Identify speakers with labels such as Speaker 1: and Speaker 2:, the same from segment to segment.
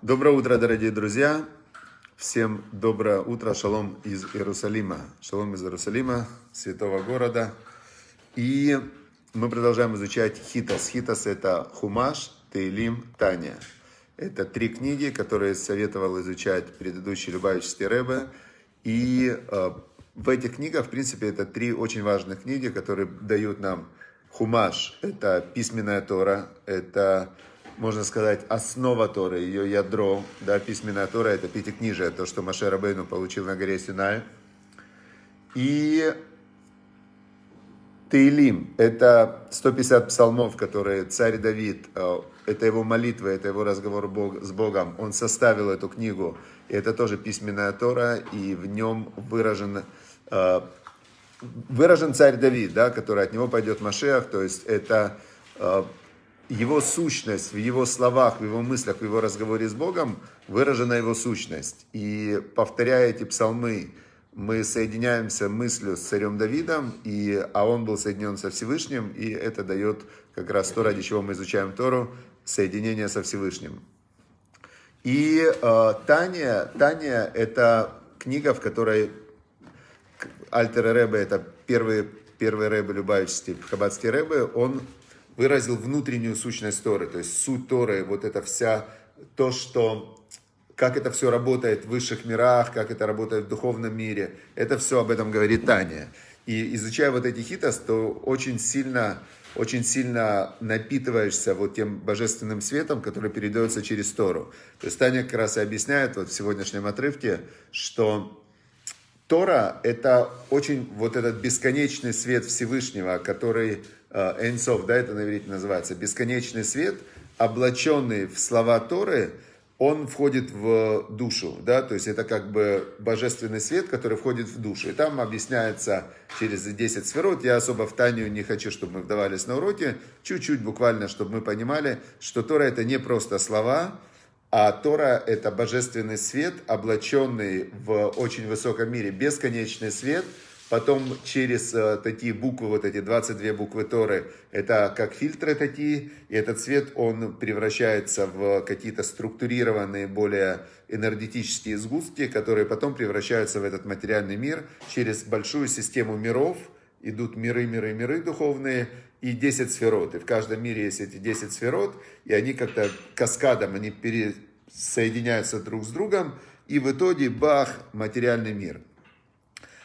Speaker 1: Доброе утро, дорогие друзья! Всем доброе утро! Шалом из Иерусалима! Шалом из Иерусалима, святого города. И мы продолжаем изучать хитас. Хитас – это Хумаш, Тейлим, Таня. Это три книги, которые советовал изучать предыдущий Любавический Рэбе. И э, в этих книгах, в принципе, это три очень важных книги, которые дают нам Хумаш – это письменная Тора, это можно сказать, основа Торы, ее ядро, да, письменная Тора, это пятикнижие, то, что Маше Рабейну получил на горе Синай. И Тейлим это 150 псалмов, которые царь Давид, э, это его молитва, это его разговор Бог с Богом, он составил эту книгу, и это тоже письменная Тора, и в нем выражен э, выражен царь Давид, да, который от него пойдет Машех, то есть это э, его сущность, в его словах, в его мыслях, в его разговоре с Богом выражена его сущность. И повторяя эти псалмы, мы соединяемся мыслью с царем Давидом, и, а он был соединен со Всевышним, и это дает как раз то, ради чего мы изучаем Тору, соединение со Всевышним. И э, Таня, Таня – это книга, в которой Альтер Рэбе, это первый, первый Рэбе Любавич Стиль, Хабадский Рэбе, он выразил внутреннюю сущность Торы, то есть суть Торы, вот это вся, то, что как это все работает в высших мирах, как это работает в духовном мире. Это все об этом говорит Таня. И изучая вот эти хитос, то очень сильно, очень сильно напитываешься вот тем божественным светом, который передается через Тору. То есть Таня как раз и объясняет вот в сегодняшнем отрывке, что Тора – это очень вот этот бесконечный свет Всевышнего, который Эйнсов, да, это на иврите называется, бесконечный свет, облаченный в слова Торы, он входит в душу, да, то есть это как бы божественный свет, который входит в душу. И там объясняется через 10 сферот, я особо в Танию не хочу, чтобы мы вдавались на уроки, чуть-чуть буквально, чтобы мы понимали, что Тора это не просто слова, а Тора – это божественный свет, облаченный в очень высоком мире, бесконечный свет – Потом через э, такие буквы, вот эти 22 буквы Торы, это как фильтры такие, и этот цвет, он превращается в какие-то структурированные, более энергетические сгустки, которые потом превращаются в этот материальный мир. Через большую систему миров идут миры, миры, миры духовные, и 10 сферот. И в каждом мире есть эти 10 сферот, и они как-то каскадом, они пересоединяются друг с другом, и в итоге, бах, материальный мир –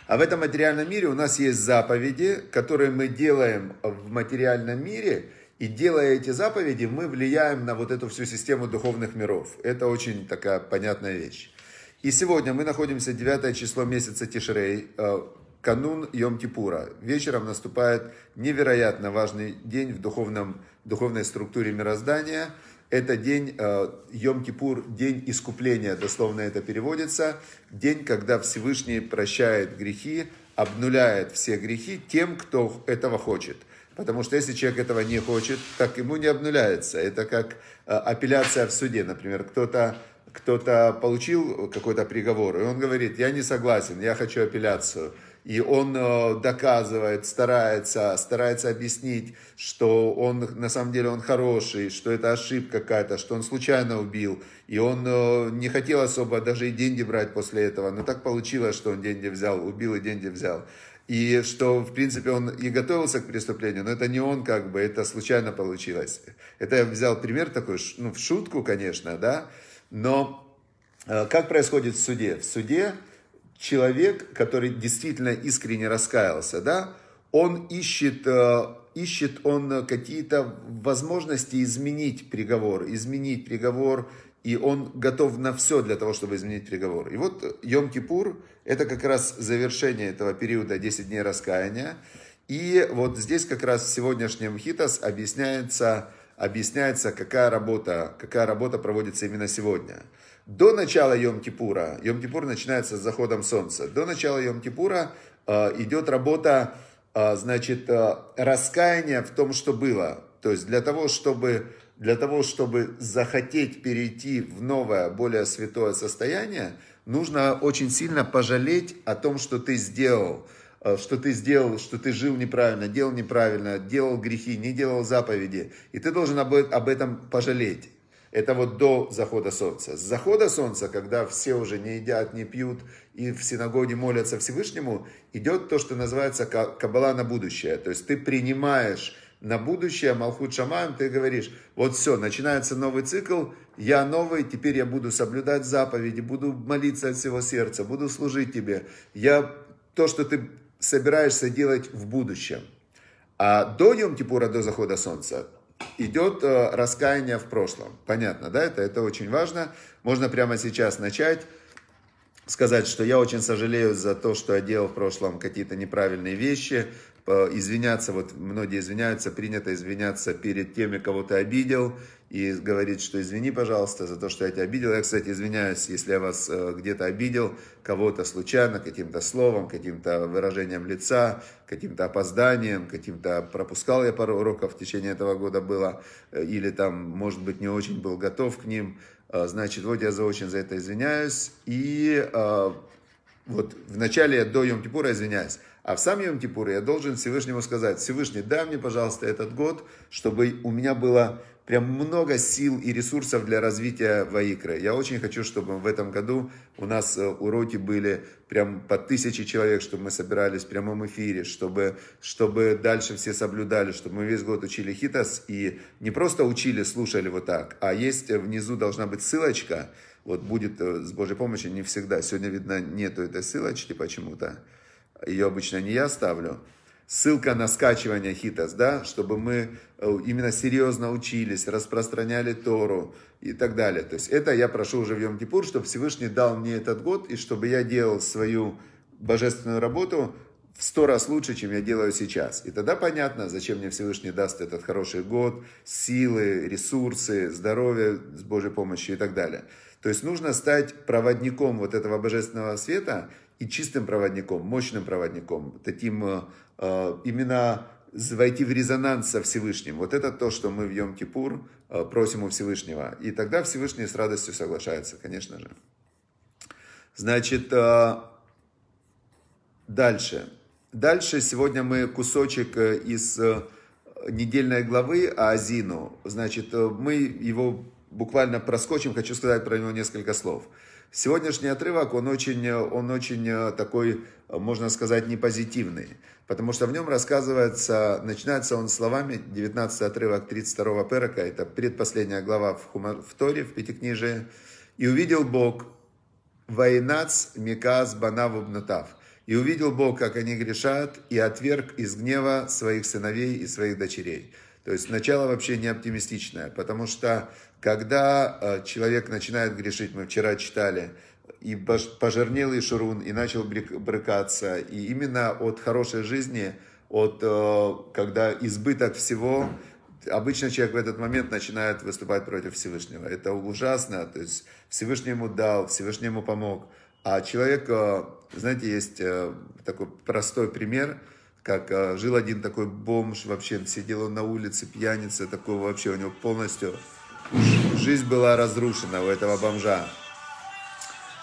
Speaker 1: а в этом материальном мире у нас есть заповеди, которые мы делаем в материальном мире, и делая эти заповеди, мы влияем на вот эту всю систему духовных миров. Это очень такая понятная вещь. И сегодня мы находимся 9 число месяца Тишрей, э, канун йом Типура. Вечером наступает невероятно важный день в духовном, духовной структуре мироздания – это день э, Йом-Кипур, день искупления, дословно это переводится, день, когда Всевышний прощает грехи, обнуляет все грехи тем, кто этого хочет. Потому что если человек этого не хочет, так ему не обнуляется. Это как э, апелляция в суде, например, кто-то кто-то получил какой-то приговор, и он говорит, я не согласен, я хочу апелляцию и он э, доказывает, старается, старается объяснить, что он на самом деле он хороший, что это ошибка какая-то, что он случайно убил, и он э, не хотел особо даже и деньги брать после этого, но так получилось, что он деньги взял, убил и деньги взял. И что, в принципе, он и готовился к преступлению, но это не он, как бы, это случайно получилось. Это я взял пример такой, ну, в шутку, конечно, да, но э, как происходит в суде? В суде человек, который действительно искренне раскаялся, да, он ищет, э, ищет он какие-то возможности изменить приговор, изменить приговор, и он готов на все для того, чтобы изменить приговор. И вот Йом-Кипур – это как раз завершение этого периода 10 дней раскаяния. И вот здесь как раз в сегодняшнем хитос объясняется, объясняется какая, работа, какая работа проводится именно сегодня – до начала Йом-Кипура, Йом-Кипур начинается с заходом солнца, до начала Йом-Кипура э, идет работа, э, значит, э, раскаяния в том, что было. То есть для того, чтобы, для того, чтобы захотеть перейти в новое, более святое состояние, нужно очень сильно пожалеть о том, что ты сделал э, что ты сделал, что ты жил неправильно, делал неправильно, делал грехи, не делал заповеди. И ты должен об, об этом пожалеть. Это вот до захода солнца. С захода солнца, когда все уже не едят, не пьют и в синагоге молятся Всевышнему, идет то, что называется каббала на будущее. То есть ты принимаешь на будущее, Малхут Шамаем, ты говоришь, вот все, начинается новый цикл, я новый, теперь я буду соблюдать заповеди, буду молиться от всего сердца, буду служить тебе. Я то, что ты собираешься делать в будущем. А до Йом-Кипура, до захода солнца, идет э, раскаяние в прошлом. Понятно, да? Это, это очень важно. Можно прямо сейчас начать сказать, что я очень сожалею за то, что я делал в прошлом какие-то неправильные вещи, Э, извиняться, вот многие извиняются, принято извиняться перед теми, кого ты обидел, и говорит, что извини, пожалуйста, за то, что я тебя обидел. Я, кстати, извиняюсь, если я вас э, где-то обидел, кого-то случайно, каким-то словом, каким-то выражением лица, каким-то опозданием, каким-то пропускал я пару уроков в течение этого года было, э, или там, может быть, не очень был готов к ним. Значит, вот я за очень за это извиняюсь. И вот вначале я до Йом-Кипура извиняюсь, а в сам Йом я должен Всевышнему сказать, Всевышний, дай мне, пожалуйста, этот год, чтобы у меня было прям много сил и ресурсов для развития Ваикра. Я очень хочу, чтобы в этом году у нас э, уроки были прям по тысяче человек, чтобы мы собирались в прямом эфире, чтобы, чтобы дальше все соблюдали, чтобы мы весь год учили хитас и не просто учили, слушали вот так, а есть внизу должна быть ссылочка, вот будет э, с Божьей помощью не всегда. Сегодня, видно, нету этой ссылочки почему-то ее обычно не я ставлю, ссылка на скачивание хитос, да, чтобы мы э, именно серьезно учились, распространяли Тору и так далее. То есть это я прошу уже в Йом-Кипур, чтобы Всевышний дал мне этот год, и чтобы я делал свою божественную работу в сто раз лучше, чем я делаю сейчас. И тогда понятно, зачем мне Всевышний даст этот хороший год, силы, ресурсы, здоровье с Божьей помощью и так далее. То есть нужно стать проводником вот этого божественного света – и чистым проводником, мощным проводником, таким э, э, именно войти в резонанс со Всевышним. Вот это то, что мы в Йом-Кипур э, просим у Всевышнего. И тогда Всевышний с радостью соглашается, конечно же. Значит, дальше. Дальше сегодня мы кусочек из недельной главы о Азину. Значит, мы его буквально проскочим, хочу сказать про него несколько слов. Сегодняшний отрывок, он очень, он очень э, такой, э, можно сказать, непозитивный, потому что в нем рассказывается, начинается он словами, 19 отрывок 32 перока, это предпоследняя глава в, Хумар, в Торе, в Пятикнижии, «И увидел Бог войнац миказ банав обнутав». И увидел Бог, как они грешат, и отверг из гнева своих сыновей и своих дочерей. То есть начало вообще не оптимистичное, потому что когда э, человек начинает грешить, мы вчера читали, и пожирнел и Шурун, и начал брыкаться, и именно от хорошей жизни, от э, когда избыток всего, обычно человек в этот момент начинает выступать против Всевышнего. Это ужасно, то есть Всевышнему дал, Всевышнему помог. А человек, э, знаете, есть такой простой пример – как а, жил один такой бомж, вообще сидел он на улице, пьяница, такой вообще, у него полностью жизнь была разрушена у этого бомжа.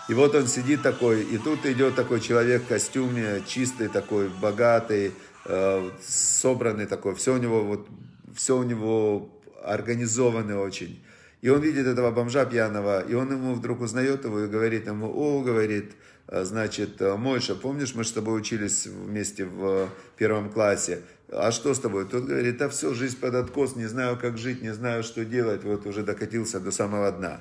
Speaker 1: И вот он сидит такой, и тут идет такой человек в костюме, чистый такой, богатый, э, собранный такой, все у него вот, все у него организованный очень. И он видит этого бомжа пьяного, и он ему вдруг узнает его и говорит ему, о, говорит, э, значит, э, Мойша, помнишь, мы с тобой учились вместе в э, первом классе, а что с тобой? Тот говорит, да все, жизнь под откос, не знаю, как жить, не знаю, что делать, вот уже докатился до самого дна.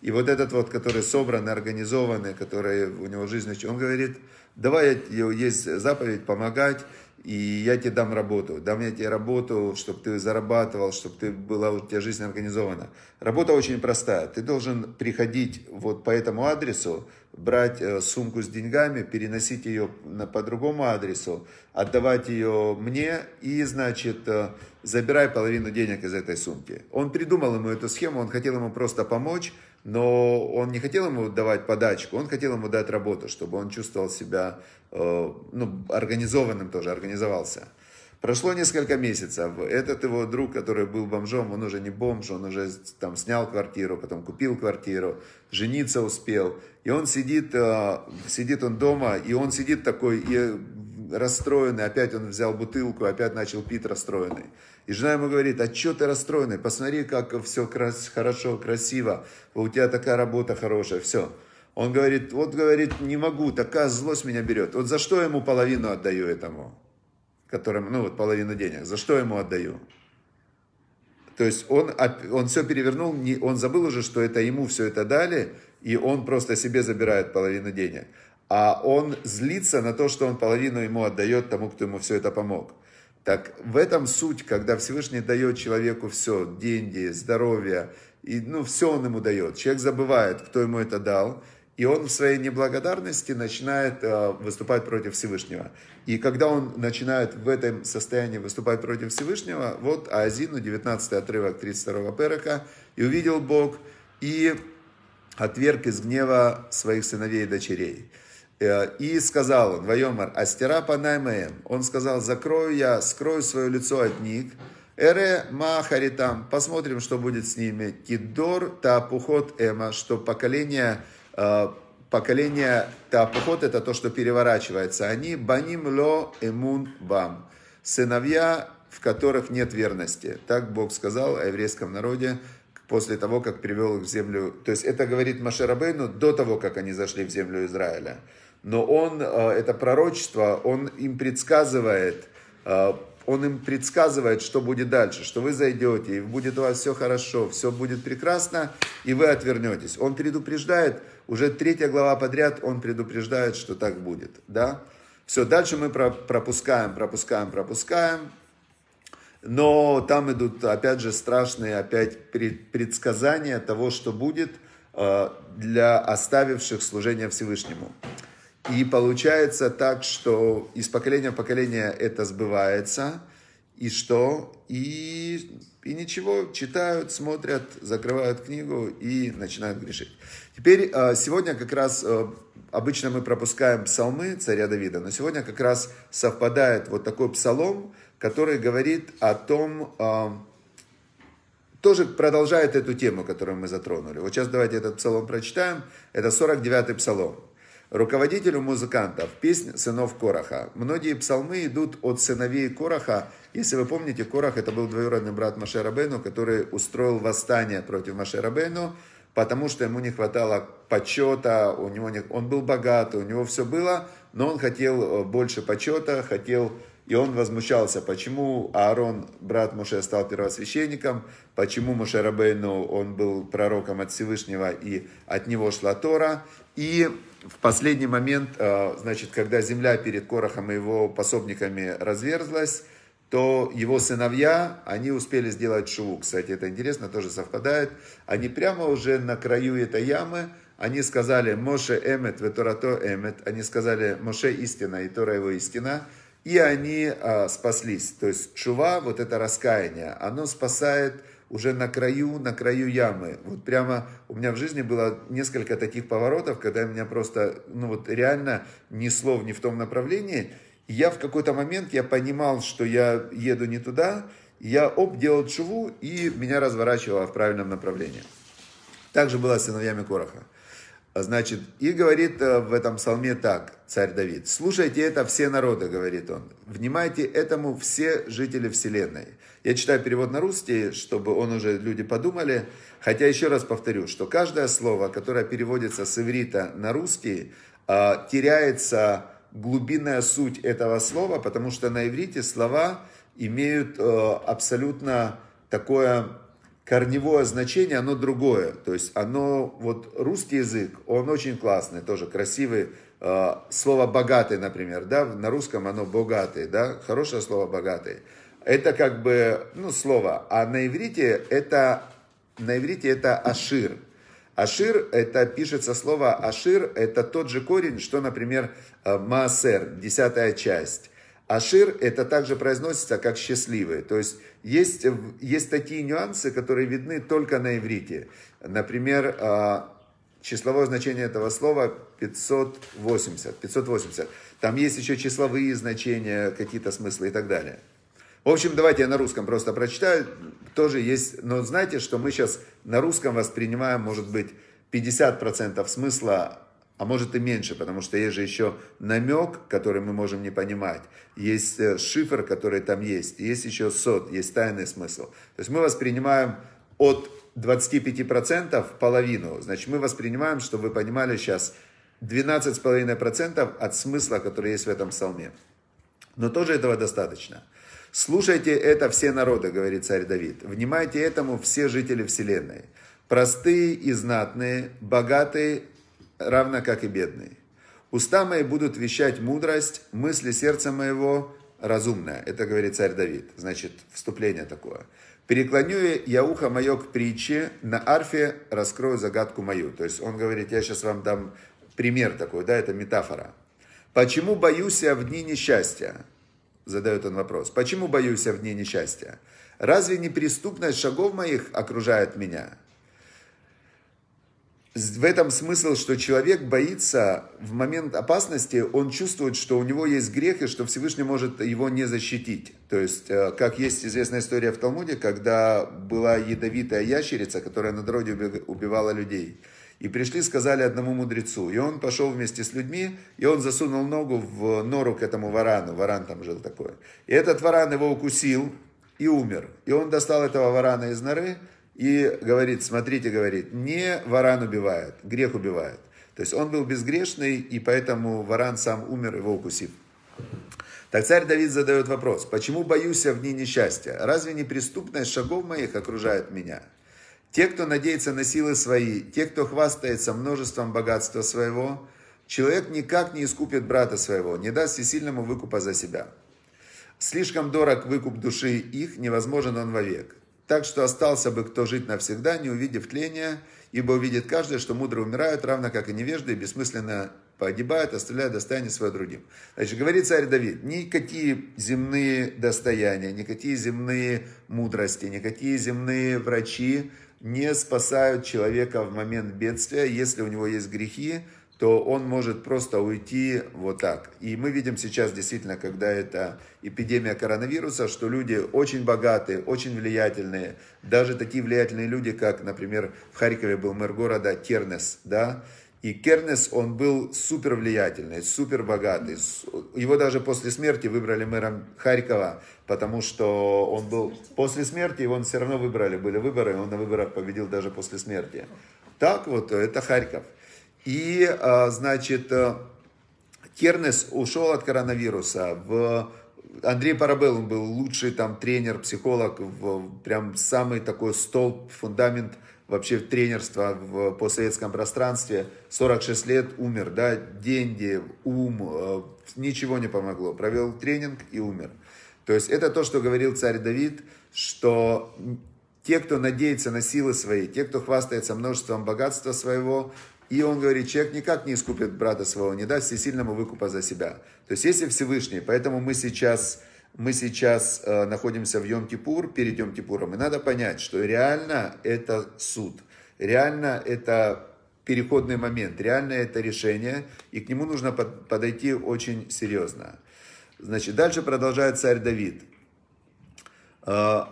Speaker 1: И вот этот вот, который собран, организованный, который у него жизнь, он говорит, давай есть заповедь помогать, и я тебе дам работу, дам я тебе работу, чтобы ты зарабатывал, чтобы ты была, у тебя жизнь организована. Работа очень простая, ты должен приходить вот по этому адресу, брать э, сумку с деньгами, переносить ее на, по другому адресу, отдавать ее мне и, значит, э, забирай половину денег из этой сумки. Он придумал ему эту схему, он хотел ему просто помочь, но он не хотел ему давать подачку, он хотел ему дать работу, чтобы он чувствовал себя э, ну, организованным тоже, организовался. Прошло несколько месяцев. Этот его друг, который был бомжом, он уже не бомж, он уже там снял квартиру, потом купил квартиру, жениться успел. И он сидит, э, сидит он дома, и он сидит такой, и расстроенный, опять он взял бутылку, опять начал пить расстроенный. И жена ему говорит, а что ты расстроенный? Посмотри, как все крас- хорошо, красиво, у тебя такая работа хорошая, все. Он говорит, вот, говорит, не могу, такая злость меня берет. Вот за что ему половину отдаю этому, которому, ну вот половину денег, за что ему отдаю? То есть он, он все перевернул, он забыл уже, что это ему все это дали, и он просто себе забирает половину денег а он злится на то, что он половину ему отдает тому, кто ему все это помог. Так в этом суть, когда Всевышний дает человеку все, деньги, здоровье, и, ну, все он ему дает. Человек забывает, кто ему это дал, и он в своей неблагодарности начинает э, выступать против Всевышнего. И когда он начинает в этом состоянии выступать против Всевышнего, вот Азину, 19 отрывок 32 перока, «И увидел Бог, и отверг из гнева своих сыновей и дочерей». Э, и сказал, «Вайомар, астера панаймеем». Он сказал, «Закрою я, скрою свое лицо от них». Эре махаритам. Посмотрим, что будет с ними. Кидор тапухот эма, что поколение э, поколение тапухот это то, что переворачивается. Они баним ло эмун бам. Сыновья, в которых нет верности. Так Бог сказал о еврейском народе после того, как привел их в землю. То есть это говорит Машарабейну до того, как они зашли в землю Израиля но он, э, это пророчество, он им предсказывает, э, он им предсказывает, что будет дальше, что вы зайдете, и будет у вас все хорошо, все будет прекрасно, и вы отвернетесь. Он предупреждает, уже третья глава подряд он предупреждает, что так будет, да? Все, дальше мы пропускаем, пропускаем, пропускаем, но там идут, опять же, страшные опять предсказания того, что будет э, для оставивших служение Всевышнему. И получается так, что из поколения в поколение это сбывается. И что? И, и ничего, читают, смотрят, закрывают книгу и начинают грешить. Теперь а, сегодня как раз а, обычно мы пропускаем псалмы царя Давида, но сегодня как раз совпадает вот такой псалом, который говорит о том, а, тоже продолжает эту тему, которую мы затронули. Вот сейчас давайте этот псалом прочитаем. Это 49-й псалом. Руководителю музыкантов песнь сынов Кораха. Многие псалмы идут от сыновей Кораха. Если вы помните, Корах это был двоюродный брат Маше Рабену, который устроил восстание против Маше Рабену, потому что ему не хватало почета, у него не... он был богат, у него все было, но он хотел э, больше почета, хотел и он возмущался, почему Аарон, брат Моше, стал первосвященником, почему Моше Рабейну, он был пророком от Всевышнего, и от него шла Тора. И в последний момент, э, значит, когда земля перед Корохом и его пособниками разверзлась, то его сыновья, они успели сделать шву. Кстати, это интересно, тоже совпадает. Они прямо уже на краю этой ямы, они сказали «Моше эмет, веторато эмет». Они сказали «Моше истина, и Тора его истина» и они э, спаслись. То есть чува, вот это раскаяние, оно спасает уже на краю, на краю ямы. Вот прямо у меня в жизни было несколько таких поворотов, когда меня просто, ну вот реально несло не в том направлении. И я в какой-то момент, я понимал, что я еду не туда, я оп, делал чуву, и меня разворачивало в правильном направлении. Так же было с сыновьями Короха. Значит, и говорит э, в этом псалме так, царь Давид, «Слушайте это все народы», говорит он, «внимайте этому все жители вселенной». Я читаю перевод на русский, чтобы он уже люди подумали, хотя еще раз повторю, что каждое слово, которое переводится с иврита на русский, э, теряется глубинная суть этого слова, потому что на иврите слова имеют э, абсолютно такое корневое значение, оно другое. То есть оно, вот русский язык, он очень классный, тоже красивый. А, слово «богатый», например, да, на русском оно «богатый», да, хорошее слово «богатый». Это как бы, ну, слово. А на иврите это, на иврите это «ашир». Ашир, это пишется слово ашир, это тот же корень, что, например, маасер, десятая часть. Ашир это также произносится как счастливый. То есть есть, есть такие нюансы, которые видны только на иврите. Например, а, числовое значение этого слова 580. 580. Там есть еще числовые значения, какие-то смыслы и так далее. В общем, давайте я на русском просто прочитаю. Тоже есть, но знаете, что мы сейчас на русском воспринимаем, может быть, 50% смысла а может и меньше, потому что есть же еще намек, который мы можем не понимать, есть э, шифр, который там есть, есть еще сот, есть тайный смысл. То есть мы воспринимаем от 25% половину, значит мы воспринимаем, что вы понимали сейчас, 12,5% от смысла, который есть в этом псалме. Но тоже этого достаточно. Слушайте это все народы, говорит царь Давид. Внимайте этому все жители Вселенной. Простые и знатные, богатые равно как и бедный. Уста мои будут вещать мудрость, мысли сердца моего разумное. Это говорит царь Давид. Значит, вступление такое. Переклоню я ухо мое к притче, на арфе раскрою загадку мою. То есть он говорит, я сейчас вам дам пример такой, да, это метафора. Почему боюсь я в дни несчастья? Задает он вопрос. Почему боюсь я в дни несчастья? Разве неприступность шагов моих окружает меня? в этом смысл, что человек боится в момент опасности, он чувствует, что у него есть грех и что Всевышний может его не защитить. То есть, э, как есть известная история в Талмуде, когда была ядовитая ящерица, которая на дороге убивала людей. И пришли, сказали одному мудрецу. И он пошел вместе с людьми, и он засунул ногу в нору к этому варану. Варан там жил такой. И этот варан его укусил и умер. И он достал этого варана из норы, и говорит, смотрите, говорит, не варан убивает, грех убивает. То есть он был безгрешный, и поэтому варан сам умер, его укусив. Так царь Давид задает вопрос, почему боюсь я в дни несчастья? Разве не преступность шагов моих окружает меня? Те, кто надеется на силы свои, те, кто хвастается множеством богатства своего, человек никак не искупит брата своего, не даст всесильному выкупа за себя. Слишком дорог выкуп души их, невозможен он вовек. Так что остался бы кто жить навсегда, не увидев тления, ибо увидит каждый, что мудрые умирают, равно как и невежды, и бессмысленно погибают, оставляя достояние свое другим. Значит, говорит царь Давид, никакие земные достояния, никакие земные мудрости, никакие земные врачи не спасают человека в момент бедствия, если у него есть грехи, то он может просто уйти вот так. И мы видим сейчас действительно, когда это эпидемия коронавируса, что люди очень богатые, очень влиятельные, даже такие влиятельные люди, как, например, в Харькове был мэр города Кернес, да, и Кернес, он был супер влиятельный, супер богатый. Его даже после смерти выбрали мэром Харькова, потому что он был... После смерти его все равно выбрали, были выборы, он на выборах победил даже после смерти. Так вот, это Харьков. И, а, значит, э, Кернес ушел от коронавируса. В... Андрей Парабелл, он был лучший там тренер, психолог, в... прям самый такой столб, фундамент вообще тренерства в постсоветском пространстве. 46 лет умер, да, деньги, ум, э, ничего не помогло. Провел тренинг и умер. То есть это то, что говорил царь Давид, что те, кто надеется на силы свои, те, кто хвастается множеством богатства своего, и он говорит, человек никак не искупит брата своего, не даст всесильному выкупа за себя. То есть если Всевышний, поэтому мы сейчас, мы сейчас э, находимся в Йом-Кипур, перед Йом-Кипуром, и надо понять, что реально это суд, реально это переходный момент, реально это решение, и к нему нужно под, подойти очень серьезно. Значит, дальше продолжает царь Давид. Э,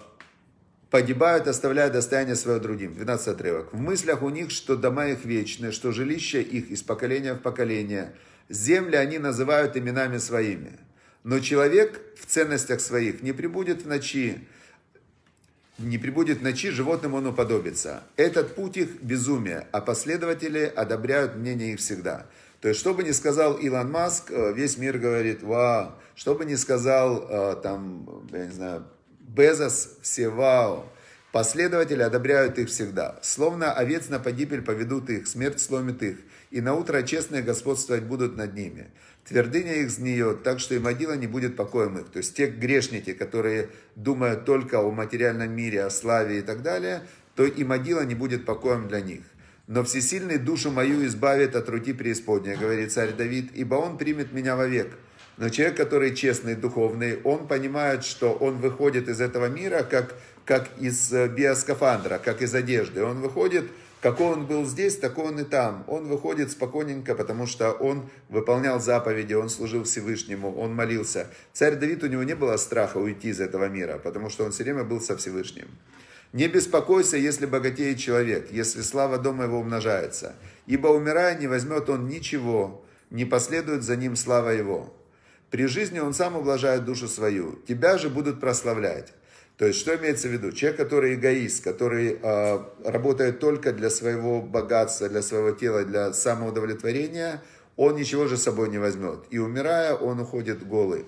Speaker 1: погибают, оставляя достояние свое другим. 12 отрывок. В мыслях у них, что дома их вечны, что жилище их из поколения в поколение. Земли они называют именами своими. Но человек в ценностях своих не прибудет в ночи, не прибудет в ночи, животным он уподобится. Этот путь их – безумие, а последователи одобряют мнение их всегда. То есть, что бы ни сказал Илон Маск, э, весь мир говорит, вау, что бы ни сказал э, там, я не знаю, Безос Всевао. Последователи одобряют их всегда. Словно овец на погибель поведут их, смерть сломит их, и на наутро честные господствовать будут над ними. Твердыня их сгниет, так что и могила не будет покоем их. То есть те грешники, которые думают только о материальном мире, о славе и так далее, то и могила не будет покоем для них. Но всесильный душу мою избавит от руки преисподней, говорит царь Давид, ибо он примет меня вовек. Но человек, который честный, духовный, он понимает, что он выходит из этого мира как, как из э, биоскафандра, как из одежды. Он выходит, какой он был здесь, такой он и там. Он выходит спокойненько, потому что он выполнял заповеди, он служил Всевышнему, он молился. Царь Давид, у него не было страха уйти из этого мира, потому что он все время был со Всевышним. Не беспокойся, если богатеет человек, если слава дома его умножается. Ибо умирая не возьмет он ничего, не последует за ним слава его. При жизни он сам ублажает душу свою, тебя же будут прославлять. То есть, что имеется в виду? Человек, который эгоист, который э, работает только для своего богатства, для своего тела, для самоудовлетворения, он ничего же с собой не возьмет. И умирая, он уходит голый.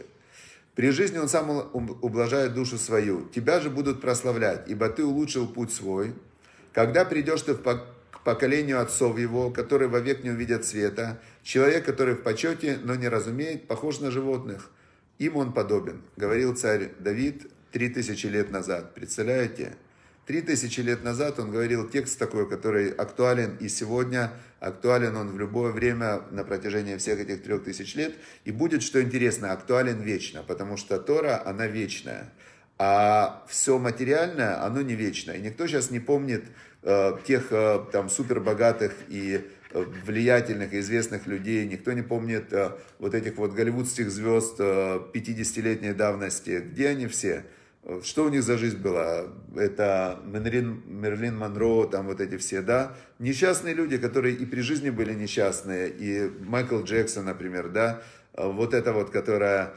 Speaker 1: При жизни он сам ублажает душу свою. Тебя же будут прославлять, ибо ты улучшил путь свой. Когда придешь ты в поколению отцов его, которые вовек не увидят света, человек, который в почете, но не разумеет, похож на животных. Им он подобен, говорил царь Давид три тысячи лет назад. Представляете? Три тысячи лет назад он говорил текст такой, который актуален и сегодня, актуален он в любое время на протяжении всех этих трех тысяч лет. И будет, что интересно, актуален вечно, потому что Тора, она вечная. А все материальное, оно не вечное. И никто сейчас не помнит Э, тех э, там супербогатых и э, влиятельных и известных людей. Никто не помнит вот этих вот голливудских звезд 50-летней давности. Где они все? Что у них за жизнь была? Это Мерлин, Мерлин Монро, там вот эти все, да? Несчастные люди, которые и при жизни были несчастные. И Майкл Джексон, например, да? Вот это вот, которая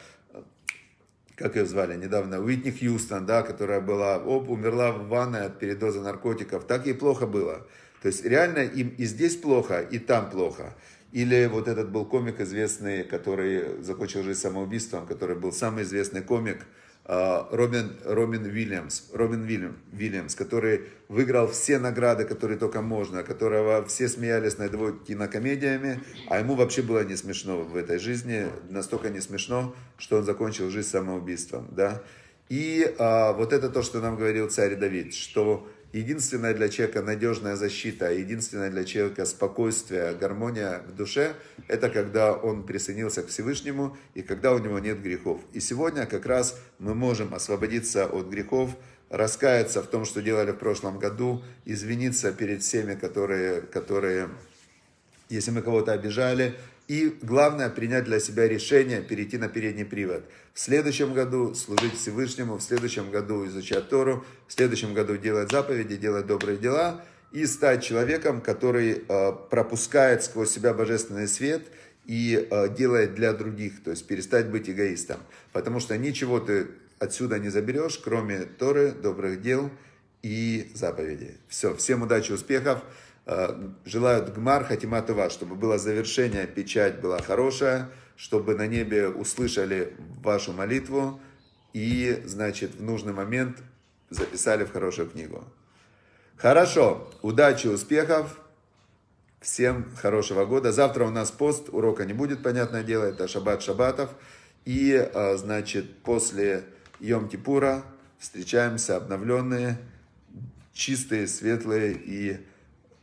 Speaker 1: как ее звали недавно, Уитни Хьюстон, да, которая была, оп, умерла в ванной от передоза наркотиков, так ей плохо было. То есть реально им и здесь плохо, и там плохо. Или вот этот был комик известный, который закончил жизнь самоубийством, который был самый известный комик, а, Робин, Робин Вильямс, Робин Вильям, Вильямс, который выиграл все награды, которые только можно, которого все смеялись над его кинокомедиями, а ему вообще было не смешно в этой жизни, настолько не смешно, что он закончил жизнь самоубийством, да. И а, вот это то, что нам говорил царь Давид, что единственная для человека надежная защита, а единственная для человека спокойствие, гармония в душе, это когда он присоединился к Всевышнему и когда у него нет грехов. И сегодня как раз мы можем освободиться от грехов, раскаяться в том, что делали в прошлом году, извиниться перед всеми, которые, которые если мы кого-то обижали, и главное, принять для себя решение перейти на передний привод. В следующем году служить Всевышнему, в следующем году изучать Тору, в следующем году делать заповеди, делать добрые дела и стать человеком, который э, пропускает сквозь себя божественный свет и э, делает для других, то есть перестать быть эгоистом. Потому что ничего ты отсюда не заберешь, кроме Торы, добрых дел и заповедей. Все, всем удачи, успехов. Э, желают Гмар Хатиматова, чтобы было завершение, печать была хорошая, чтобы на небе услышали вашу молитву и, значит, в нужный момент записали в хорошую книгу. Хорошо, удачи, успехов. Всем хорошего года. Завтра у нас пост, урока не будет, понятное дело, это шаббат шаббатов. И, э, значит, после Йом-Кипура встречаемся обновленные, чистые, светлые и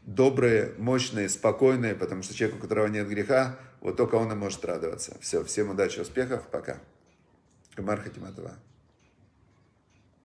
Speaker 1: добрые, мощные, спокойные, потому что человек, у которого нет греха, вот только он и может радоваться. Все, всем удачи, успехов, пока. Гамар Хатиматова.